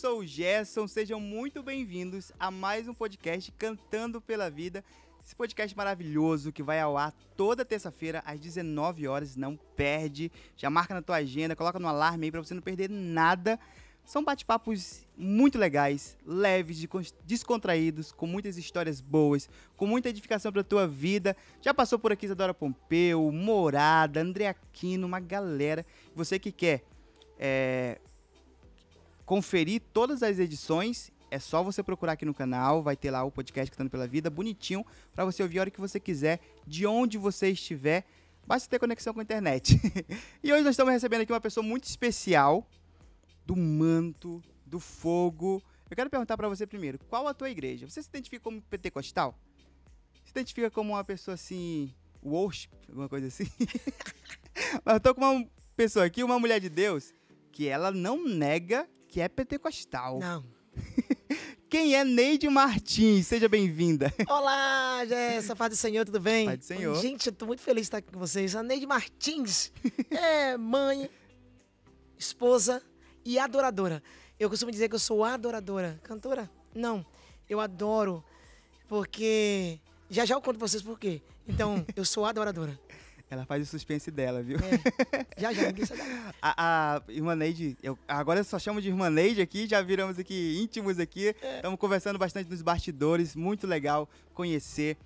sou o Gerson, sejam muito bem-vindos a mais um podcast Cantando pela Vida. Esse podcast maravilhoso que vai ao ar toda terça-feira às 19 horas, não perde. Já marca na tua agenda, coloca no alarme aí para você não perder nada. São bate-papos muito legais, leves, descontraídos, com muitas histórias boas, com muita edificação para tua vida. Já passou por aqui Isadora Pompeu, Morada, André Aquino, uma galera. Você que quer é, conferir todas as edições. É só você procurar aqui no canal, vai ter lá o podcast Cantando pela Vida, bonitinho, para você ouvir a hora que você quiser, de onde você estiver. Basta ter conexão com a internet. e hoje nós estamos recebendo aqui uma pessoa muito especial do manto, do fogo. Eu quero perguntar para você primeiro, qual a tua igreja? Você se identifica como pentecostal? Se identifica como uma pessoa assim, worship, alguma coisa assim? Mas eu tô com uma pessoa aqui, uma mulher de Deus, que ela não nega que é pentecostal. Não. Quem é Neide Martins? Seja bem-vinda. Olá, Jéssica, paz do Senhor, tudo bem? Paz do Senhor. Gente, eu tô muito feliz de estar aqui com vocês. A Neide Martins é mãe, esposa e adoradora. Eu costumo dizer que eu sou adoradora. Cantora? Não. Eu adoro, porque já já eu conto pra vocês por quê. Então, eu sou adoradora. Ela faz o suspense dela, viu? É. Já, já, ninguém sabe. a, a irmã Neide, eu, agora eu só chamo de irmã Neide aqui, já viramos aqui íntimos aqui. É. Estamos é. conversando bastante nos bastidores, muito legal conhecer.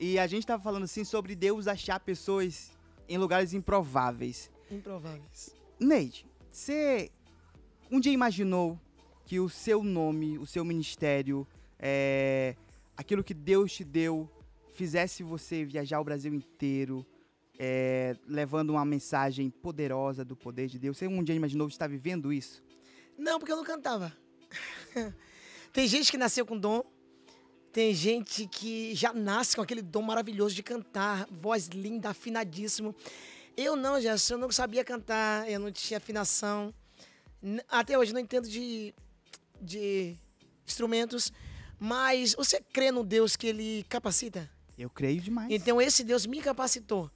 E a gente estava falando, assim, sobre Deus achar pessoas em lugares improváveis. Improváveis. Neide, você um dia imaginou que o seu nome, o seu ministério, é, aquilo que Deus te deu, fizesse você viajar o Brasil inteiro, é, levando uma mensagem poderosa do poder de Deus? Você um dia imaginou estar vivendo isso? Não, porque eu não cantava. tem gente que nasceu com dom, tem gente que já nasce com aquele dom maravilhoso de cantar, voz linda, afinadíssimo. Eu não, Jess, eu não sabia cantar, eu não tinha afinação. Até hoje não entendo de, de instrumentos, mas você crê no Deus que ele capacita? Eu creio demais. Então esse Deus me capacitou.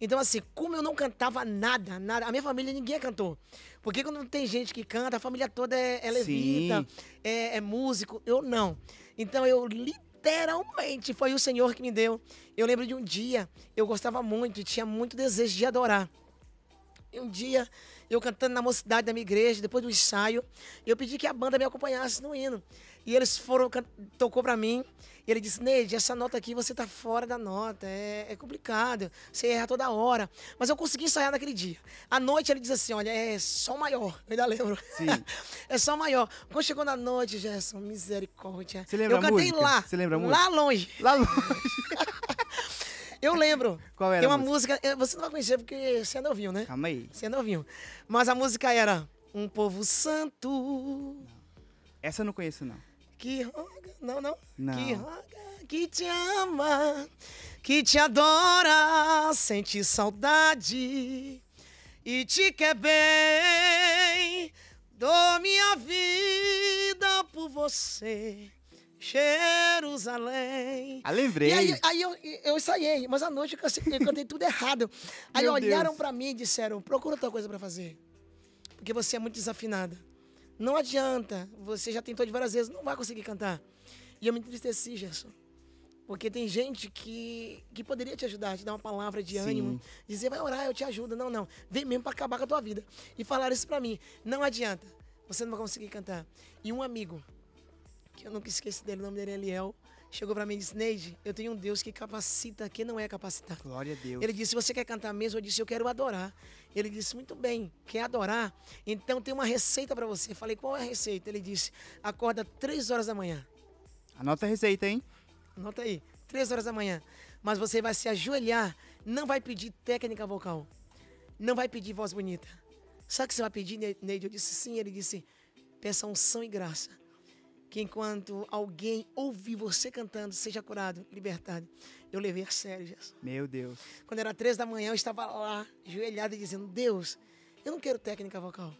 Então, assim, como eu não cantava nada, nada, a minha família ninguém cantou. Porque quando tem gente que canta, a família toda é, é levita, é, é músico. Eu não. Então, eu literalmente foi o Senhor que me deu. Eu lembro de um dia, eu gostava muito e tinha muito desejo de adorar. E um dia, eu cantando na mocidade da minha igreja, depois do ensaio, eu pedi que a banda me acompanhasse no hino. E eles foram, tocou para mim, e ele disse, Neide, essa nota aqui você tá fora da nota, é, é, complicado, você erra toda hora. Mas eu consegui ensaiar naquele dia. À noite ele diz assim, olha, é sol maior, eu ainda lembro. Sim. é sol maior. Quando chegou na noite, Gerson, misericórdia. Você lembra eu a Eu cantei lá. Você lembra Lá longe. Lá longe. Eu lembro. Qual era? Tem uma música? música? Você não vai conhecer porque você é novinho, né? Calma aí. Você é novinho. Mas a música era Um Povo Santo. Não. Essa eu não conheço, não. Que roga. Não, não. não. Que roga, que te ama, que te adora, sente saudade e te quer bem. Dou minha vida por você. Jerusalém. Ah, lembrei. E aí, aí eu, eu ensaiei, mas à noite eu, cantei, eu cantei tudo errado. Aí Meu olharam para pra mim e disseram: procura outra coisa para fazer. Porque você é muito desafinada. Não adianta, você já tentou de várias vezes, não vai conseguir cantar. E eu me entristeci, Gerson. Porque tem gente que, que poderia te ajudar, te dar uma palavra de Sim. ânimo, dizer, vai orar, eu te ajudo. Não, não. Vem mesmo para acabar com a tua vida. E falaram isso para mim. Não adianta. Você não vai conseguir cantar. E um amigo que eu nunca esqueço dele, o nome dele é Eliel, chegou para mim e disse, Neide, eu tenho um Deus que capacita quem não é capacitado. Glória a Deus. Ele disse, você quer cantar mesmo? Eu disse, eu quero adorar. Ele disse, muito bem, quer adorar? Então tem uma receita para você. Eu falei, qual é a receita? Ele disse, acorda três horas da manhã. Anota a receita, hein? Anota aí, três horas da manhã. Mas você vai se ajoelhar, não vai pedir técnica vocal, não vai pedir voz bonita. Sabe o que você vai pedir, Neide? Eu disse, sim. Ele disse, peça unção e graça que enquanto alguém ouvir você cantando, seja curado, libertado. Eu levei a sério, Jesus. Meu Deus. Quando era três da manhã, eu estava lá, joelhado dizendo: Deus, eu não quero técnica vocal.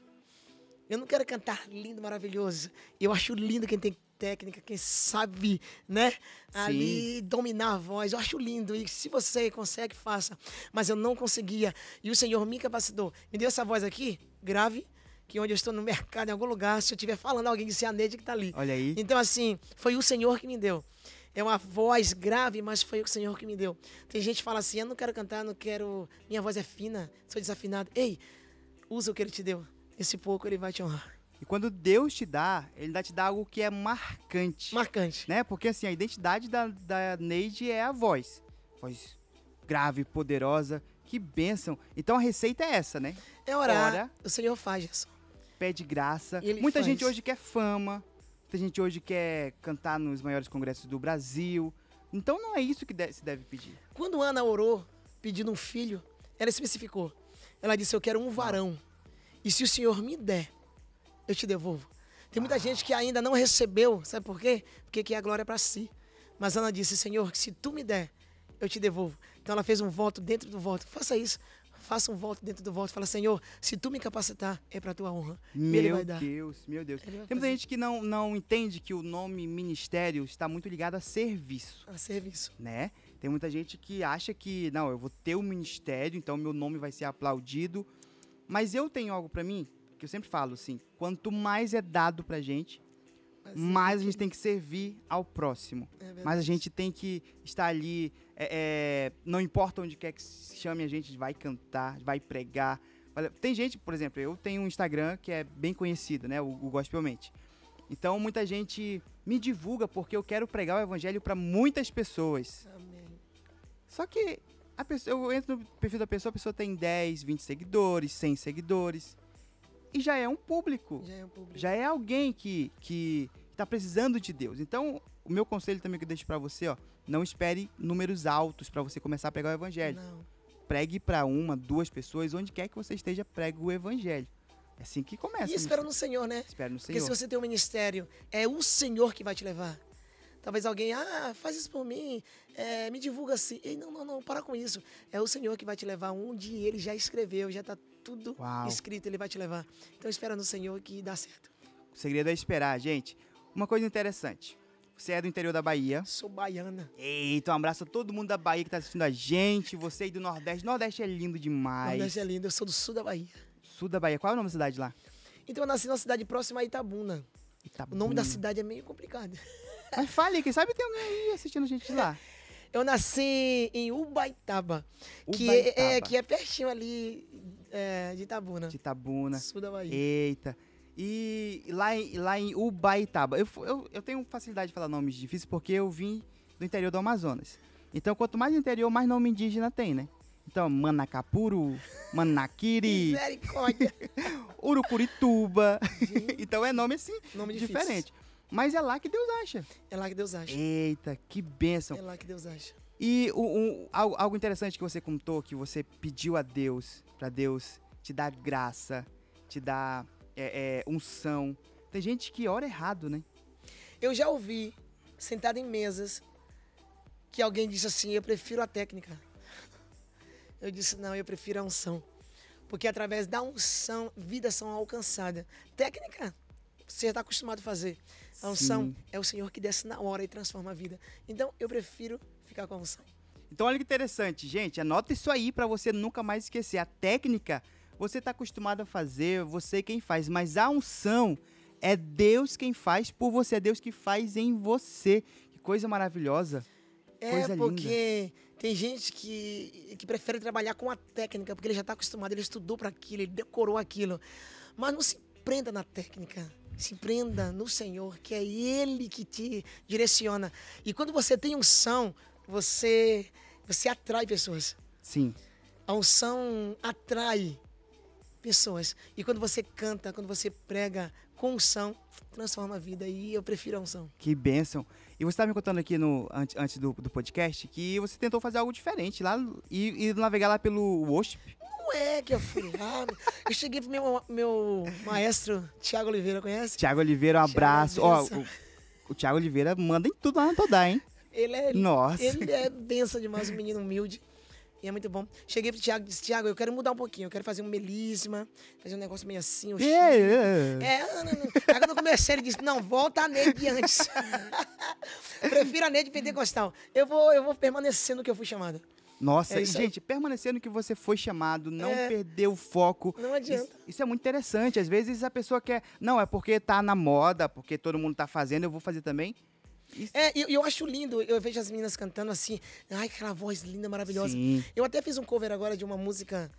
Eu não quero cantar lindo, maravilhoso. Eu acho lindo quem tem técnica, quem sabe, né? Sim. Ali dominar a voz. Eu acho lindo. E se você consegue, faça. Mas eu não conseguia. E o Senhor me capacitou. Me deu essa voz aqui, grave que onde eu estou no mercado, em algum lugar, se eu estiver falando alguém disse a Neide que está ali. Olha aí. Então, assim, foi o Senhor que me deu. É uma voz grave, mas foi o Senhor que me deu. Tem gente que fala assim: eu não quero cantar, não quero. Minha voz é fina, sou desafinado. Ei, usa o que ele te deu. Esse pouco ele vai te honrar. E quando Deus te dá, ele dá te dá algo que é marcante. Marcante. Né? Porque assim, a identidade da, da Neide é a voz. Voz grave, poderosa. Que bênção. Então a receita é essa, né? É orar. Ora. O Senhor faz, isso pede graça. Muita faz. gente hoje quer fama. Muita gente hoje quer cantar nos maiores congressos do Brasil. Então não é isso que se deve pedir. Quando Ana orou pedindo um filho, ela especificou. Ela disse: Eu quero um varão. E se o senhor me der, eu te devolvo. Tem muita ah. gente que ainda não recebeu, sabe por quê? Porque quer a glória para si. Mas Ana disse: Senhor, se tu me der, eu te devolvo. Então ela fez um voto dentro do voto. Faça isso faça um voto dentro do voto. Fala, Senhor, se tu me capacitar, é para tua honra. Meu ele vai dar. Deus, meu Deus. Tem muita gente que não, não entende que o nome ministério está muito ligado a serviço. A serviço. Né? Tem muita gente que acha que, não, eu vou ter o um ministério, então meu nome vai ser aplaudido. Mas eu tenho algo para mim, que eu sempre falo assim, quanto mais é dado para gente, mas, a gente tem que servir ao próximo. É mas a gente tem que estar ali, é, é, não importa onde quer que chame a gente, vai cantar, vai pregar. Tem gente, por exemplo, eu tenho um Instagram que é bem conhecido, né? O, o Gospelmente. Então muita gente me divulga porque eu quero pregar o evangelho para muitas pessoas. Amém. Só que a pessoa, eu entro no perfil da pessoa, a pessoa tem 10, 20 seguidores, 100 seguidores e já é um público. Já é, um público. Já é alguém que, que está precisando de Deus. Então, o meu conselho também que eu deixo para você, ó, não espere números altos para você começar a pregar o evangelho. Não. Pregue para uma, duas pessoas, onde quer que você esteja, pregue o evangelho. É assim que começa. E né? espera no Senhor, né? Espera no Senhor. Porque se você tem um ministério, é o Senhor que vai te levar. Talvez alguém, ah, faz isso por mim, é, me divulga assim. Ei, não, não, não, para com isso. É o Senhor que vai te levar onde ele já escreveu, já está tudo Uau. escrito, ele vai te levar. Então espera no Senhor que dá certo. O segredo é esperar, gente. Uma coisa interessante. Você é do interior da Bahia. Sou baiana. Eita, um abraço a todo mundo da Bahia que está assistindo a gente. Você aí do Nordeste. Nordeste é lindo demais. Nordeste é lindo. Eu sou do sul da Bahia. Sul da Bahia. Qual é o nome da cidade lá? Então eu nasci numa cidade próxima a Itabuna. Itabuna. O nome da cidade é meio complicado. Mas fale, quem sabe tem alguém aí assistindo a gente lá. Eu nasci em Ubaitaba, Ubaitaba. Que, é, é, que é pertinho ali é, de Itabuna. De Itabuna. Sul da Bahia. Eita. E lá em, lá em Ubaitaba, eu, eu, eu tenho facilidade de falar nomes difíceis porque eu vim do interior do Amazonas. Então, quanto mais interior, mais nome indígena tem, né? Então, Manacapuru, Manakiri, Misericórdia! Urucurituba. então é nome assim, nome diferente. Difícil. Mas é lá que Deus acha. É lá que Deus acha. Eita, que bênção. É lá que Deus acha. E um, um, algo interessante que você contou, que você pediu a Deus, para Deus te dar graça, te dar é, é, unção. Tem gente que ora errado, né? Eu já ouvi, sentado em mesas, que alguém disse assim: eu prefiro a técnica. Eu disse: não, eu prefiro a unção. Porque através da unção, vidas são alcançadas. Técnica? você já está acostumado a fazer. A unção Sim. é o Senhor que desce na hora e transforma a vida. Então eu prefiro ficar com a unção. Então olha que interessante, gente. Anota isso aí para você nunca mais esquecer. A técnica você está acostumado a fazer, você é quem faz, mas a unção é Deus quem faz por você, é Deus que faz em você. Que coisa maravilhosa. É coisa porque linda. tem gente que, que prefere trabalhar com a técnica, porque ele já está acostumado, ele estudou para aquilo, ele decorou aquilo. Mas não se prenda na técnica. Se prenda no Senhor, que é Ele que te direciona. E quando você tem unção, você, você atrai pessoas. Sim. A unção atrai pessoas. E quando você canta, quando você prega com unção, transforma a vida. E eu prefiro a unção. Que bênção. E você estava me contando aqui no, antes, do, do, podcast que você tentou fazer algo diferente lá e, e navegar lá pelo worship. É que eu fui lá. Eu cheguei pro meu, meu maestro, Tiago Oliveira, conhece? Tiago Oliveira, um abraço. Ó, o, o Tiago Oliveira manda em tudo lá na Todá, hein? Ele é, Nossa. ele é benção demais, um menino humilde. E é muito bom. Cheguei pro Thiago e disse, Thiago, eu quero mudar um pouquinho. Eu quero fazer um melisma, fazer um negócio meio assim. Um yeah, é, é. é, não, não. quando eu comecei, ele disse, não, volta a Neide antes. Prefiro a Neide Pentecostal. Eu vou, eu vou permanecer no que eu fui chamada. Nossa, é e, gente, permanecendo que você foi chamado, não é. perder o foco. Não adianta. Isso, isso, é muito interessante. Às vezes a pessoa quer. Não, é porque tá na moda, porque todo mundo tá fazendo, eu vou fazer também. Isso. É, eu, eu acho lindo, eu vejo as meninas cantando assim, ai, aquela voz linda, maravilhosa. Sim. Eu até fiz um cover agora de uma música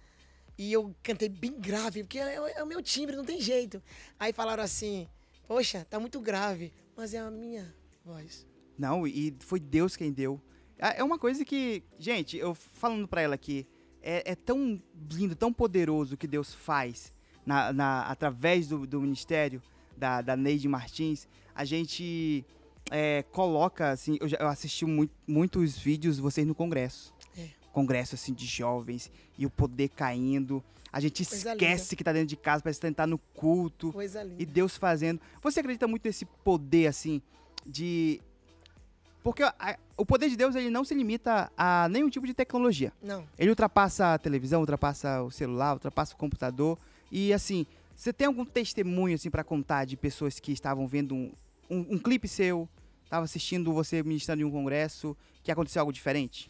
e eu cantei bem grave, porque é, é o meu timbre, não tem jeito. Aí falaram assim, poxa, tá muito grave, mas é a minha voz. Não, e foi Deus quem deu. Ah, é uma coisa que, gente, eu falando para ela aqui, é, é, tão lindo, tão poderoso o que Deus faz na, na através do, do ministério da, da Neide Martins. A gente é, coloca, assim, eu, já, eu assisti muito, muitos vídeos vocês no Congresso. É. Congresso, assim, de jovens e o poder caindo. A gente Coisa esquece linda. que tá dentro de casa, parece que tá, tá no culto. Coisa linda. E Deus fazendo. Você acredita muito nesse poder, assim, de porque a, o poder de Deus ele não se limita a nenhum tipo de tecnologia. Não. Ele ultrapassa a televisão, ultrapassa o celular, ultrapassa o computador. E assim, você tem algum testemunho assim para contar de pessoas que estavam vendo um, um, um clipe seu, estava assistindo você ministrando em um congresso, que aconteceu algo diferente?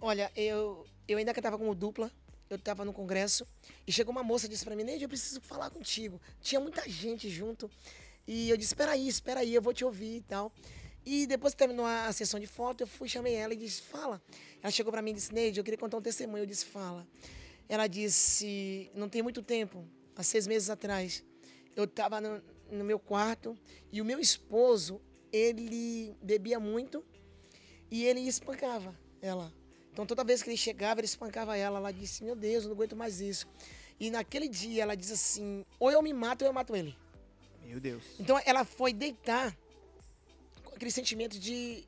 Olha, eu, eu ainda com como dupla, eu estava no congresso e chegou uma moça e disse para mim: Neide, eu preciso falar contigo. Tinha muita gente junto. E eu disse: Espera aí, espera aí, eu vou te ouvir e tal. E depois que terminou a sessão de foto, eu fui, chamei ela e disse, fala. Ela chegou para mim e disse, Neide, eu queria contar um testemunho. Eu disse, fala. Ela disse, não tem muito tempo, há seis meses atrás, eu estava no, no, meu quarto e o meu esposo, ele bebia muito e ele espancava ela. Então, toda vez que ele chegava, ele espancava ela. Ela disse, meu Deus, não aguento mais isso. E naquele dia, ela disse assim, ou eu me mato ou eu mato ele. Meu Deus. Então, ela foi deitar aquele sentimento de,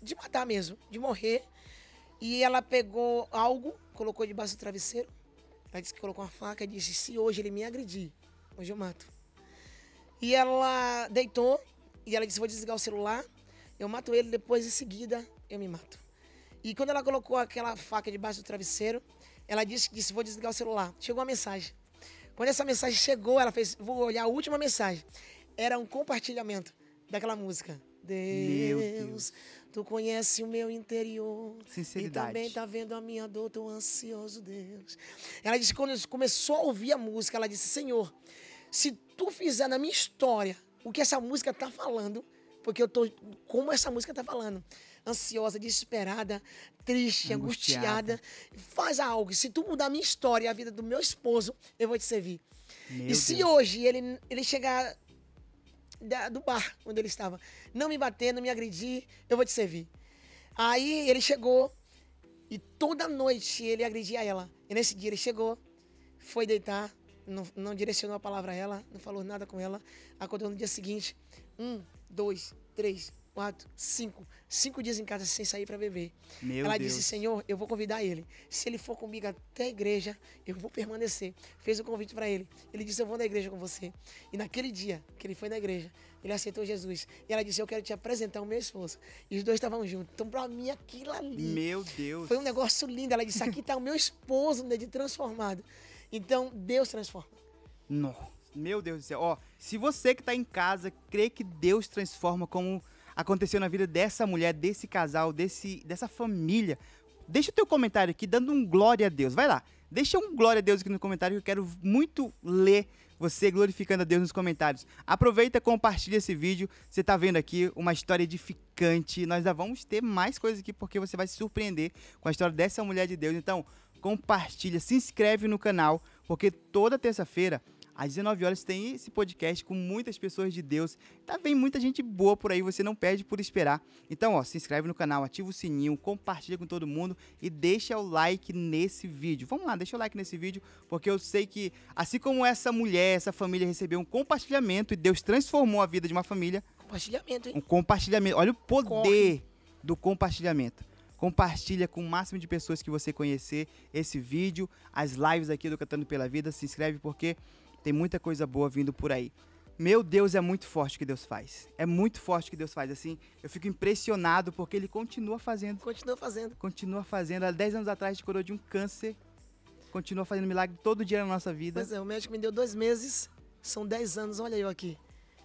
de matar mesmo, de morrer. E ela pegou algo, colocou debaixo do travesseiro. Ela disse que colocou uma faca e disse: se hoje ele me agredir, hoje eu mato. E ela deitou e ela disse: vou desligar o celular, eu mato ele, depois em seguida eu me mato. E quando ela colocou aquela faca debaixo do travesseiro, ela disse, disse vou desligar o celular. Chegou uma mensagem. Quando essa mensagem chegou, ela fez, vou olhar a última mensagem. Era um compartilhamento daquela música. Deus. Deus. Tu conhece o meu interior. Sinceridade. E também tá vendo a minha dor, tô ansioso, Deus. Ela disse quando começou a ouvir a música, ela disse: Senhor, se tu fizer na minha história o que essa música tá falando, porque eu tô como essa música tá falando, ansiosa, desesperada, triste, angustiada, angustiada faz algo. Se tu mudar a minha história e a vida do meu esposo, eu vou te servir. Meu e Deus. se hoje ele ele chegar da, do bar onde ele estava. Não me bater, não me agredir, eu vou te servir. Aí ele chegou e toda noite ele agredia ela. E nesse dia ele chegou, foi deitar, não, não direcionou a palavra a ela, não falou nada com ela. Acordou no dia seguinte, um, dois, três, quatro, cinco, cinco dias em casa sem sair para beber. Meu ela Deus. disse, Senhor, eu vou convidar ele. Se ele for comigo até a igreja, eu vou permanecer. Fez o convite para ele. Ele disse, eu vou na igreja com você. E naquele dia que ele foi na igreja, ele aceitou Jesus. E ela disse, eu quero te apresentar o meu esposo. E os dois estavam juntos. Então para mim aquilo ali... Meu Deus. Foi um negócio lindo. Ela disse, aqui está o meu esposo, né, de transformado. Então Deus transforma. Não, Meu Deus do céu. Ó, se você que está em casa crê que Deus transforma como aconteceu na vida dessa mulher, desse casal, desse, dessa família. Deixa o teu comentário aqui, dando um glória a Deus. Vai lá, deixa um glória a Deus aqui no comentário que eu quero muito ler você glorificando a Deus nos comentários. Aproveita, compartilha esse vídeo. Você está vendo aqui uma história edificante. Nós já vamos ter mais coisas aqui porque você vai se surpreender com a história dessa mulher de Deus. Então, compartilha, se inscreve no canal, porque toda terça-feira às 19 horas tem esse podcast com muitas pessoas de Deus. Tá vem muita gente boa por aí, você não perde por esperar. Então, ó, se inscreve no canal, ativa o sininho, compartilha com todo mundo e deixa o like nesse vídeo. Vamos lá, deixa o like nesse vídeo, porque eu sei que assim como essa mulher, essa família recebeu um compartilhamento e Deus transformou a vida de uma família. Compartilhamento, hein? Um compartilhamento. Olha o poder Corre. do compartilhamento compartilha com o máximo de pessoas que você conhecer esse vídeo, as lives aqui do Cantando pela Vida, se inscreve porque tem muita coisa boa vindo por aí. Meu Deus, é muito forte o que Deus faz. É muito forte o que Deus faz. Assim, eu fico impressionado porque ele continua fazendo. Continua fazendo. Continua fazendo. Há 10 anos atrás, te curou de um câncer. Continua fazendo milagre todo dia na nossa vida. Pois é, o médico me deu dois meses. São 10 anos, olha eu aqui.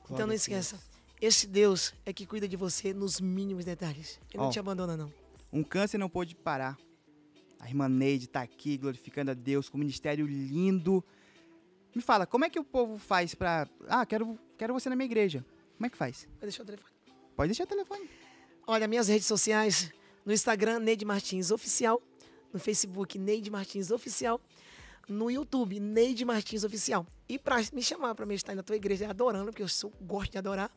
então não esqueça. Esse Deus é que cuida de você nos mínimos detalhes. Ele oh, não te abandona, não. Um câncer não pôde parar. A irmã Neide está aqui glorificando a Deus com um ministério lindo me fala, como é que o povo faz pra. Ah, quero, quero você na minha igreja. Como é que faz? Pode deixar o telefone. Pode deixar o telefone. Olha, minhas redes sociais. No Instagram, Neide Martins Oficial. No Facebook, Neide Martins Oficial. No YouTube, Neide Martins Oficial. E pra me chamar pra me estar na tua igreja, é adorando, porque eu sou, gosto de adorar.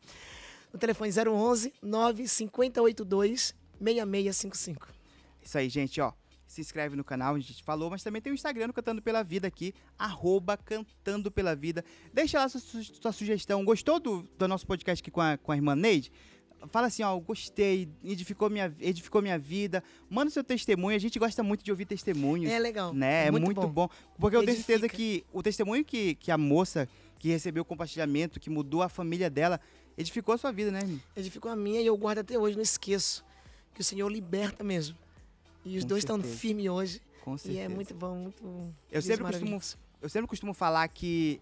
No telefone 011 9582 6655. Isso aí, gente, ó se inscreve no canal, a gente falou, mas também tem o Instagram Cantando Pela Vida aqui, arroba Cantando Pela Vida. Deixa lá sua, sua sugestão. Gostou do, do nosso podcast aqui com a, com a irmã Neide? Fala assim, ó, gostei, edificou minha, edificou minha vida. Manda seu testemunho, a gente gosta muito de ouvir testemunhos. É legal. Né? É, é muito, muito bom. bom. Porque Edifica. eu tenho certeza que o testemunho que, que a moça que recebeu o compartilhamento, que mudou a família dela, edificou a sua vida, né? Edificou a minha e eu guardo até hoje, não esqueço. Que o Senhor liberta mesmo. E os Com dois estão estão firmes hoje. Com certeza. E é muito bom, muito. Eu sempre, costumo, eu sempre costumo falar que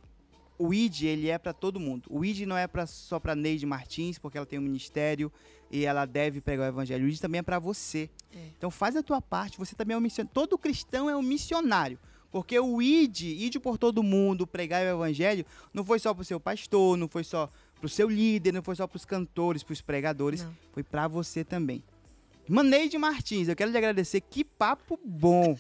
o ID ele é para todo mundo. O ID não é pra, só para Neide Martins, porque ela tem um ministério e ela deve pregar o evangelho. O ID também é para você. É. Então faz a tua parte, você também é um missionário. Todo cristão é um missionário. Porque o ID, ID por todo mundo, pregar o evangelho, não foi só para o seu pastor, não foi só para o seu líder, não foi só para os cantores, para os pregadores, não. foi para você também. Maneide Martins, eu quero lhe agradecer. Que papo bom!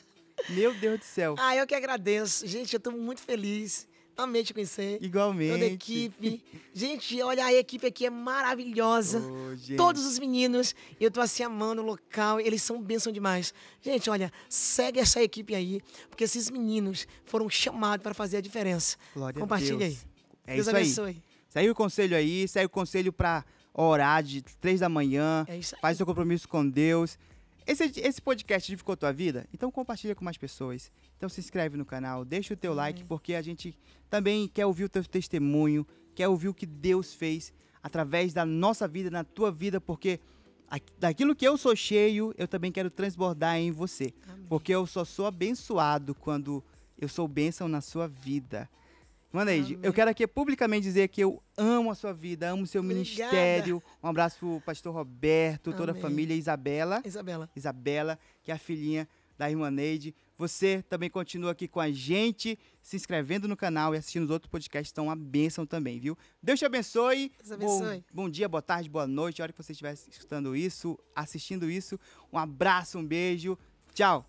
Meu Deus do céu. Ah, eu que agradeço. Gente, eu estou muito feliz. Amei te conhecer. Igualmente. Toda a equipe. gente, olha, a equipe aqui é maravilhosa. Oh, Todos os meninos. Eu tô assim amando o local. Eles são bênção demais. Gente, olha, segue essa equipe aí, porque esses meninos foram chamados para fazer a diferença. Glória Compartilha a Deus. aí. É Deus isso abençoe. Aí. Segue o conselho aí, segue o conselho para orar de três da manhã, é faz seu compromisso com Deus. Esse, esse podcast edificou tua vida? Então compartilha com mais pessoas. Então se inscreve no canal, deixa o teu like, porque a gente também quer ouvir o teu testemunho, quer ouvir o que Deus fez através da nossa vida, na tua vida, porque daquilo que eu sou cheio, eu também quero transbordar em você. Amém. Porque eu só sou abençoado quando eu sou bênção na sua vida. Neide. eu quero aqui publicamente dizer que eu amo a sua vida, amo o seu Obrigada. ministério. Um abraço pro pastor Roberto, Amém. toda a família, Isabela. Isabela. Isabela, que é a filhinha da irmã Neide. Você também continua aqui com a gente, se inscrevendo no canal e assistindo os outros podcasts, Então uma bênção também, viu? Deus te abençoe. Deus abençoe. Bom, bom dia, boa tarde, boa noite, a hora que você estiver escutando isso, assistindo isso. Um abraço, um beijo. Tchau.